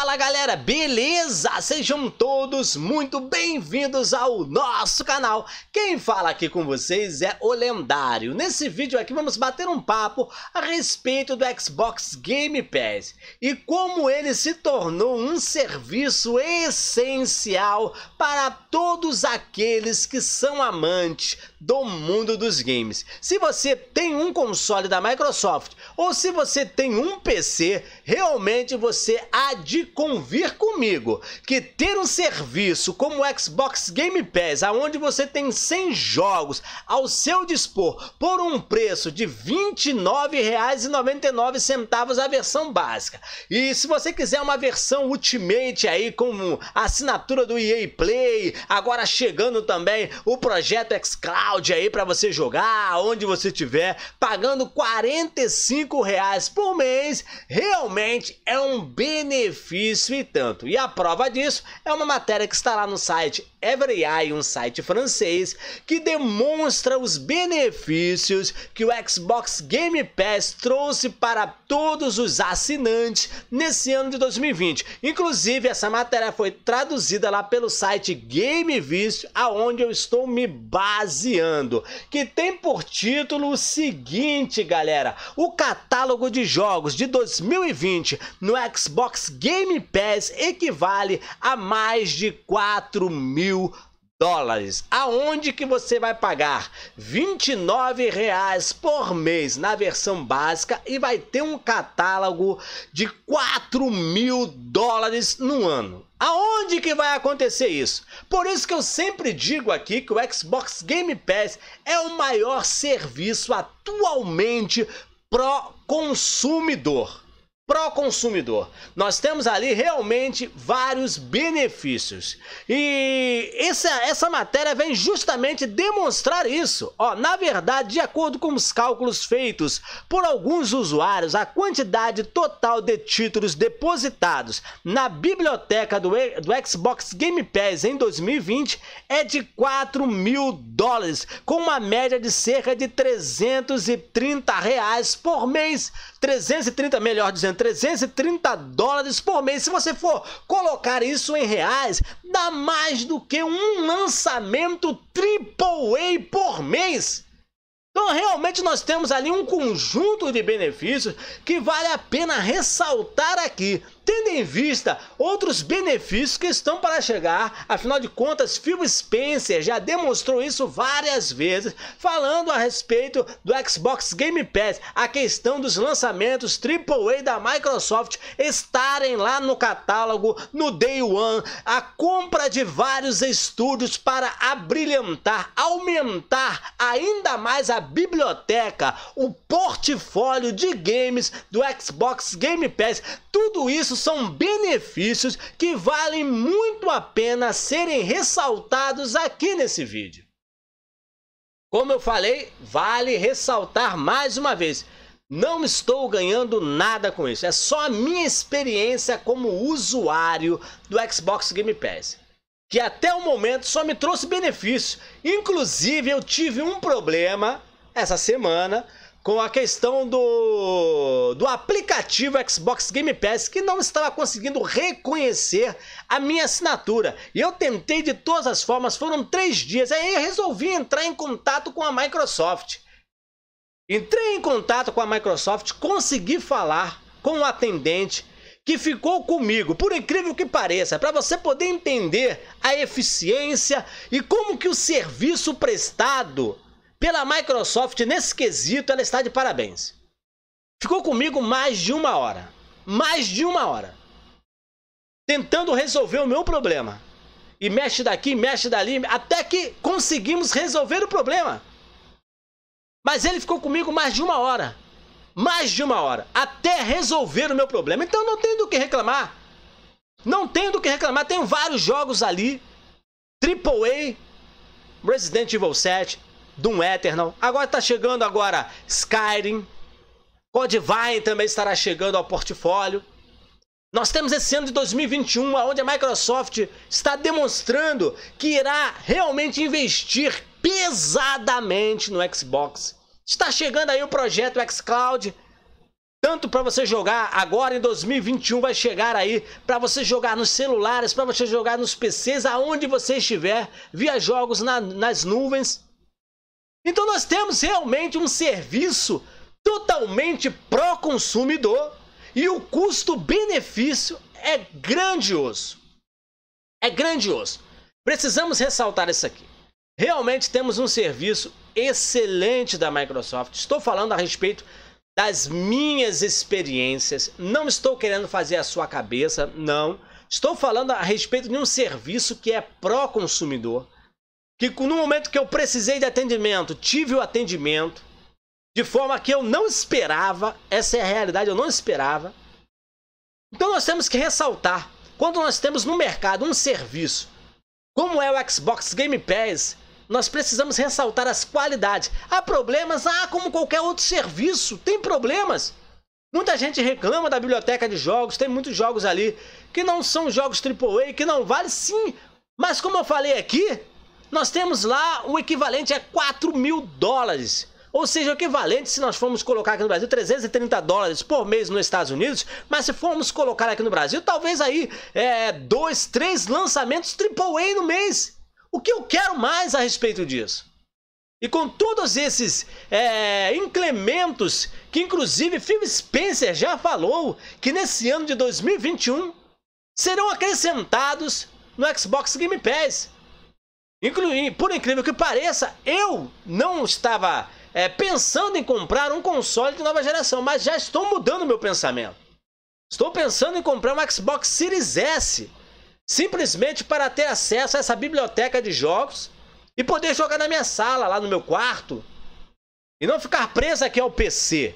Fala galera, beleza? Sejam todos muito bem-vindos ao nosso canal. Quem fala aqui com vocês é o Lendário. Nesse vídeo aqui vamos bater um papo a respeito do Xbox Game Pass e como ele se tornou um serviço essencial para todos aqueles que são amantes do mundo dos games. Se você tem um console da Microsoft ou se você tem um PC, realmente você adquire convir comigo que ter um serviço como o Xbox Game Pass, aonde você tem 100 jogos ao seu dispor por um preço de R$ 29,99 a versão básica. E se você quiser uma versão Ultimate aí com assinatura do EA Play, agora chegando também o projeto xCloud aí para você jogar onde você estiver, pagando R$ 45 por mês, realmente é um benefício isso e tanto. E a prova disso é uma matéria que está lá no site EveryEye, um site francês, que demonstra os benefícios que o Xbox Game Pass trouxe para todos os assinantes nesse ano de 2020. Inclusive, essa matéria foi traduzida lá pelo site Game Vício, aonde eu estou me baseando, que tem por título o seguinte, galera: o catálogo de jogos de 2020 no Xbox Game Game Pass equivale a mais de 4 mil dólares. Aonde que você vai pagar R$ 29 por mês na versão básica e vai ter um catálogo de 4 mil dólares no ano. Aonde que vai acontecer isso? Por isso que eu sempre digo aqui que o Xbox Game Pass é o maior serviço atualmente pro consumidor pro consumidor Nós temos ali realmente vários benefícios. E essa, essa matéria vem justamente demonstrar isso. Ó, na verdade, de acordo com os cálculos feitos por alguns usuários, a quantidade total de títulos depositados na biblioteca do, do Xbox Game Pass em 2020 é de 4 mil dólares, com uma média de cerca de 330 reais por mês. 330, melhor dizendo, 330 dólares por mês. Se você for colocar isso em reais, dá mais do que um lançamento AAA por mês. Então, realmente, nós temos ali um conjunto de benefícios que vale a pena ressaltar aqui tendo em vista outros benefícios que estão para chegar. Afinal de contas, Phil Spencer já demonstrou isso várias vezes, falando a respeito do Xbox Game Pass, a questão dos lançamentos AAA da Microsoft estarem lá no catálogo no Day One, a compra de vários estúdios para abrilhantar, aumentar ainda mais a biblioteca, o portfólio de games do Xbox Game Pass. Tudo isso são benefícios que valem muito a pena serem ressaltados aqui nesse vídeo. Como eu falei, vale ressaltar mais uma vez, não estou ganhando nada com isso, é só a minha experiência como usuário do Xbox Game Pass, que até o momento só me trouxe benefícios. Inclusive, eu tive um problema essa semana com a questão do, do aplicativo Xbox Game Pass que não estava conseguindo reconhecer a minha assinatura. E eu tentei de todas as formas, foram três dias. Aí eu resolvi entrar em contato com a Microsoft. Entrei em contato com a Microsoft, consegui falar com o atendente que ficou comigo, por incrível que pareça, para você poder entender a eficiência e como que o serviço prestado pela Microsoft, nesse quesito, ela está de parabéns. Ficou comigo mais de uma hora. Mais de uma hora. Tentando resolver o meu problema. E mexe daqui, mexe dali, até que conseguimos resolver o problema. Mas ele ficou comigo mais de uma hora. Mais de uma hora. Até resolver o meu problema. Então não tenho do que reclamar. Não tenho do que reclamar. Tenho vários jogos ali. Triple A, Resident Evil 7, Doom Eternal. Agora está chegando agora Skyrim. Codivine também estará chegando ao portfólio. Nós temos esse ano de 2021, onde a Microsoft está demonstrando que irá realmente investir pesadamente no Xbox. Está chegando aí o projeto xCloud, tanto para você jogar agora em 2021, vai chegar aí para você jogar nos celulares, para você jogar nos PCs, aonde você estiver, via jogos na, nas nuvens. Então nós temos realmente um serviço totalmente pró-consumidor e o custo-benefício é grandioso. É grandioso. Precisamos ressaltar isso aqui. Realmente temos um serviço excelente da Microsoft. Estou falando a respeito das minhas experiências. Não estou querendo fazer a sua cabeça, não. Estou falando a respeito de um serviço que é pró-consumidor que no momento que eu precisei de atendimento, tive o atendimento, de forma que eu não esperava, essa é a realidade, eu não esperava. Então nós temos que ressaltar, quando nós temos no mercado um serviço, como é o Xbox Game Pass, nós precisamos ressaltar as qualidades. Há problemas, ah, como qualquer outro serviço, tem problemas. Muita gente reclama da biblioteca de jogos, tem muitos jogos ali que não são jogos AAA, que não vale sim. Mas como eu falei aqui, nós temos lá o equivalente a 4 mil dólares. Ou seja, o equivalente, se nós formos colocar aqui no Brasil, 330 dólares por mês nos Estados Unidos, mas se formos colocar aqui no Brasil, talvez aí é, dois, três lançamentos AAA no mês. O que eu quero mais a respeito disso? E com todos esses é, incrementos, que inclusive Phil Spencer já falou que nesse ano de 2021 serão acrescentados no Xbox Game Pass. Incluindo, por incrível que pareça, eu não estava é, pensando em comprar um console de nova geração, mas já estou mudando meu pensamento. Estou pensando em comprar um Xbox Series S, simplesmente para ter acesso a essa biblioteca de jogos e poder jogar na minha sala, lá no meu quarto, e não ficar preso aqui ao PC.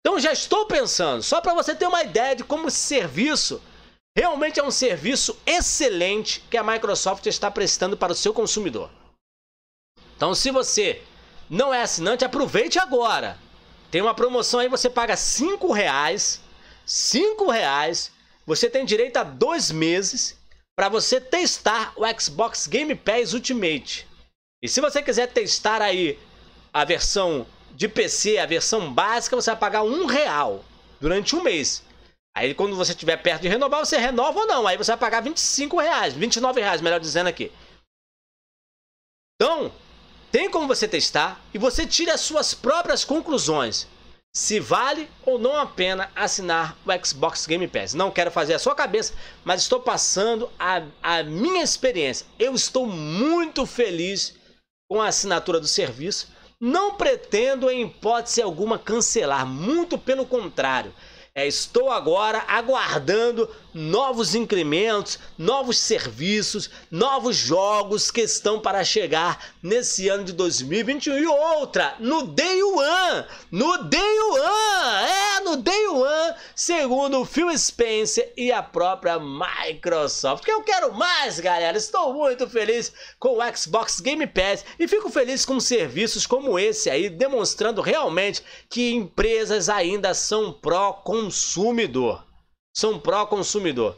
Então já estou pensando, só para você ter uma ideia de como esse serviço Realmente é um serviço excelente que a Microsoft está prestando para o seu consumidor. Então, se você não é assinante, aproveite agora. Tem uma promoção aí, você paga cinco reais, cinco reais, você tem direito a dois meses para você testar o Xbox Game Pass Ultimate. E se você quiser testar aí a versão de PC, a versão básica, você vai pagar um real durante um mês. Aí quando você estiver perto de renovar, você renova ou não. Aí você vai pagar 25 reais, 29 reais, melhor dizendo aqui. Então, tem como você testar e você tira as suas próprias conclusões. Se vale ou não a pena assinar o Xbox Game Pass. Não quero fazer a sua cabeça, mas estou passando a, a minha experiência. Eu estou muito feliz com a assinatura do serviço. Não pretendo, em hipótese alguma, cancelar. Muito pelo contrário. É, estou agora aguardando novos incrementos, novos serviços, novos jogos que estão para chegar nesse ano de 2021. E outra, no Day One! No Day One! É, no Day One, segundo o Phil Spencer e a própria Microsoft. Que eu quero mais, galera! Estou muito feliz com o Xbox Game Pass e fico feliz com serviços como esse aí, demonstrando realmente que empresas ainda são pró com consumidor. São pró-consumidor.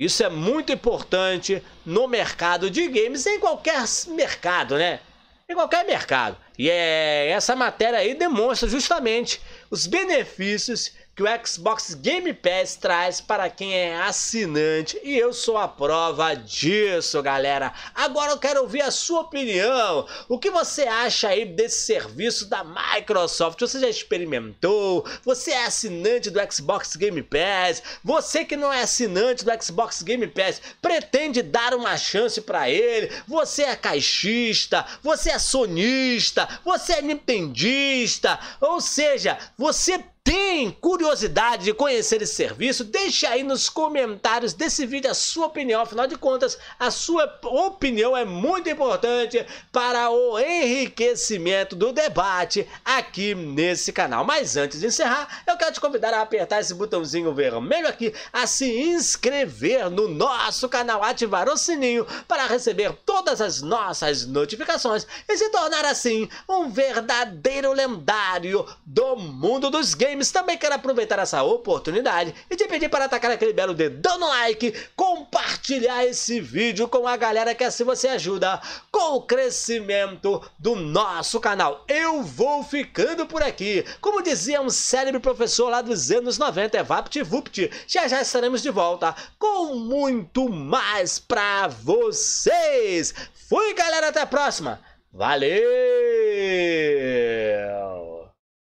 Isso é muito importante no mercado de games, em qualquer mercado, né? Em qualquer mercado. E é, essa matéria aí demonstra justamente os benefícios que o Xbox Game Pass traz para quem é assinante e eu sou a prova disso, galera. Agora eu quero ouvir a sua opinião. O que você acha aí desse serviço da Microsoft? Você já experimentou? Você é assinante do Xbox Game Pass? Você que não é assinante do Xbox Game Pass pretende dar uma chance para ele? Você é caixista? Você é sonista? Você é nintendista? Ou seja, você tem curiosidade de conhecer esse serviço, deixe aí nos comentários desse vídeo a sua opinião. Afinal de contas, a sua opinião é muito importante para o enriquecimento do debate aqui nesse canal. Mas antes de encerrar, eu quero te convidar a apertar esse botãozinho vermelho aqui, a se inscrever no nosso canal, ativar o sininho para receber todas as nossas notificações e se tornar assim um verdadeiro lendário do mundo dos games Games também quero aproveitar essa oportunidade e te pedir para atacar aquele belo dedão no like, compartilhar esse vídeo com a galera que assim você ajuda com o crescimento do nosso canal. Eu vou ficando por aqui. Como dizia um célebre professor lá dos anos 90, é VaptVupt, já já estaremos de volta com muito mais pra vocês. Fui galera, até a próxima. Valeu!